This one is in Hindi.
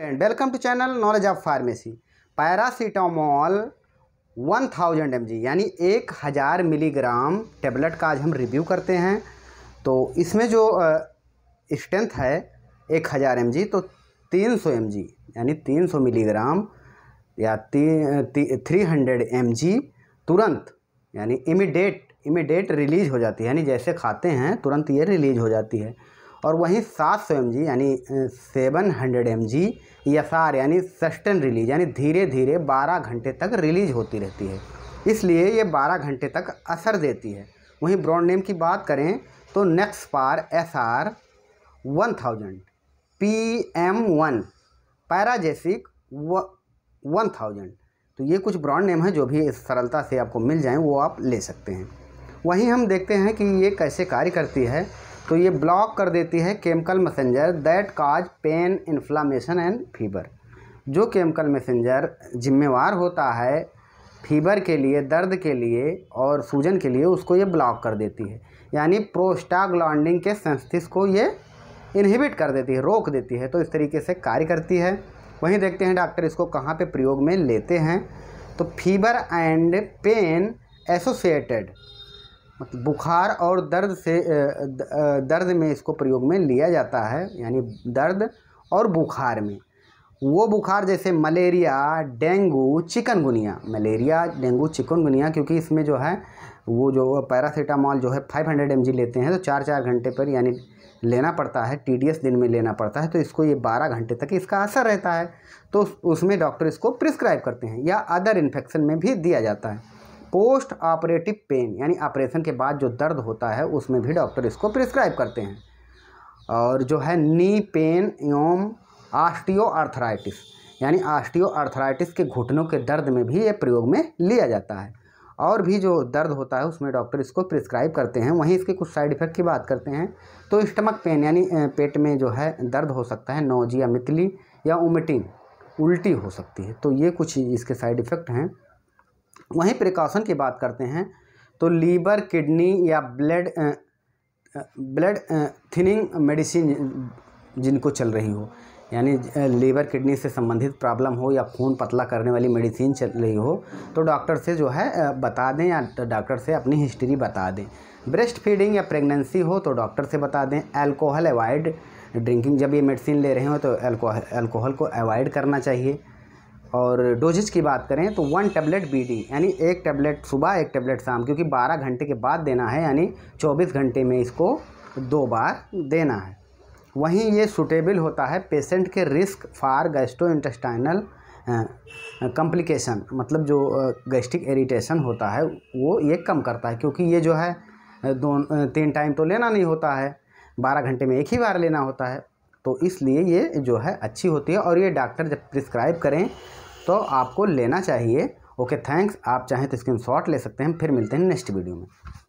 and welcome to channel knowledge of pharmacy paracetamol 1000 thousand यानी 1000 मिलीग्राम टेबलेट का आज हम रिव्यू करते हैं तो इसमें जो स्ट्रेंथ है 1000 हज़ार तो 300 सौ यानी 300 मिलीग्राम या थ्री हंड्रेड एम तुरंत यानी इमिडेट इमीडिएट रिलीज हो जाती है यानी जैसे खाते हैं तुरंत ये रिलीज हो जाती है और वहीं सात सौ एम यानी सेवन हंड्रेड एम जी यानी सस्टन रिलीज यानी धीरे धीरे बारह घंटे तक रिलीज होती रहती है इसलिए ये बारह घंटे तक असर देती है वहीं ब्रॉड नेम की बात करें तो नेक्स्ट पार S R one thousand P M one Paragesic one thousand तो ये कुछ ब्रांड नेम है जो भी इस सरलता से आपको मिल जाएँ वो आप ले सकते हैं वहीं हम देखते हैं कि ये कैसे कार्य करती है तो ये ब्लॉक कर देती है chemical messenger that cause pain inflammation and fever जो केमिकल मैसेंजर जिम्मेवार होता है फीवर के लिए दर्द के लिए और सूजन के लिए उसको ये ब्लॉक कर देती है यानी प्रोस्टाग्लॉन्डिंग के संस्थिस को ये इनहिबिट कर देती है रोक देती है तो इस तरीके से कार्य करती है वहीं देखते हैं डॉक्टर इसको कहाँ पे प्रयोग में लेते हैं तो फीवर एंड पेन एसोसिएटेड मतलब बुखार और दर्द से दर्द में इसको प्रयोग में लिया जाता है यानी दर्द और बुखार में वो बुखार जैसे malaria dengue chikungunya malaria dengue chikungunya क्योंकि इसमें जो है वो जो पैरासीटामॉल जो है 500 हंड्रेड लेते हैं तो चार चार घंटे पर यानी लेना पड़ता है टी दिन में लेना पड़ता है तो इसको ये 12 घंटे तक इसका असर रहता है तो उसमें डॉक्टर इसको प्रिस्क्राइब करते हैं या अदर इन्फेक्शन में भी दिया जाता है पोस्ट ऑपरेटिव पेन यानी ऑपरेशन के बाद जो दर्द होता है उसमें भी डॉक्टर इसको प्रिस्क्राइब करते हैं और जो है नी पेन एवं आस्टियो आर्थराइटिस यानी आस्टियो आर्थराइटिस के घुटनों के दर्द में भी ये प्रयोग में लिया जाता है और भी जो दर्द होता है उसमें डॉक्टर इसको प्रिस्क्राइब करते हैं वहीं इसके कुछ साइड इफ़ेक्ट की बात करते हैं तो स्टमक पेन यानी पेट में जो है दर्द हो सकता है नोजिया मितली या उमिटिंग उल्टी हो सकती है तो ये कुछ इसके साइड इफ़ेक्ट हैं वहीं प्रिकॉशन की बात करते हैं तो लीवर किडनी या ब्लड ब्लड थिनिंग मेडिसिन जिनको चल रही हो यानी लीवर किडनी से संबंधित प्रॉब्लम हो या खून पतला करने वाली मेडिसिन चल रही हो तो डॉक्टर से जो है बता दें या डॉक्टर से अपनी हिस्ट्री बता दें ब्रेस्ट फीडिंग या प्रेगनेंसी हो तो डॉक्टर से बता दें अल्कोहल अवॉइड ड्रिंकिंग जब ये मेडिसिन ले रहे हो तो अल्कोहल को अवॉइड करना चाहिए और डोजेज की बात करें तो वन टैबलेट बी डी यानी एक टैबलेट सुबह एक टैबलेट शाम क्योंकि 12 घंटे के बाद देना है यानी 24 घंटे में इसको दो बार देना है वहीं ये सूटेबल होता है पेशेंट के risk for gastrointestinal complication मतलब जो गैस्ट्रिक इरीटेशन होता है वो ये कम करता है क्योंकि ये जो है दो तीन टाइम तो लेना नहीं होता है बारह घंटे में एक ही बार लेना होता है तो इसलिए ये जो है अच्छी होती है और ये डॉक्टर जब प्रिस्क्राइब करें तो आपको लेना चाहिए ओके थैंक्स आप चाहें तो स्क्रीन ले सकते हैं फिर मिलते हैं नेक्स्ट वीडियो में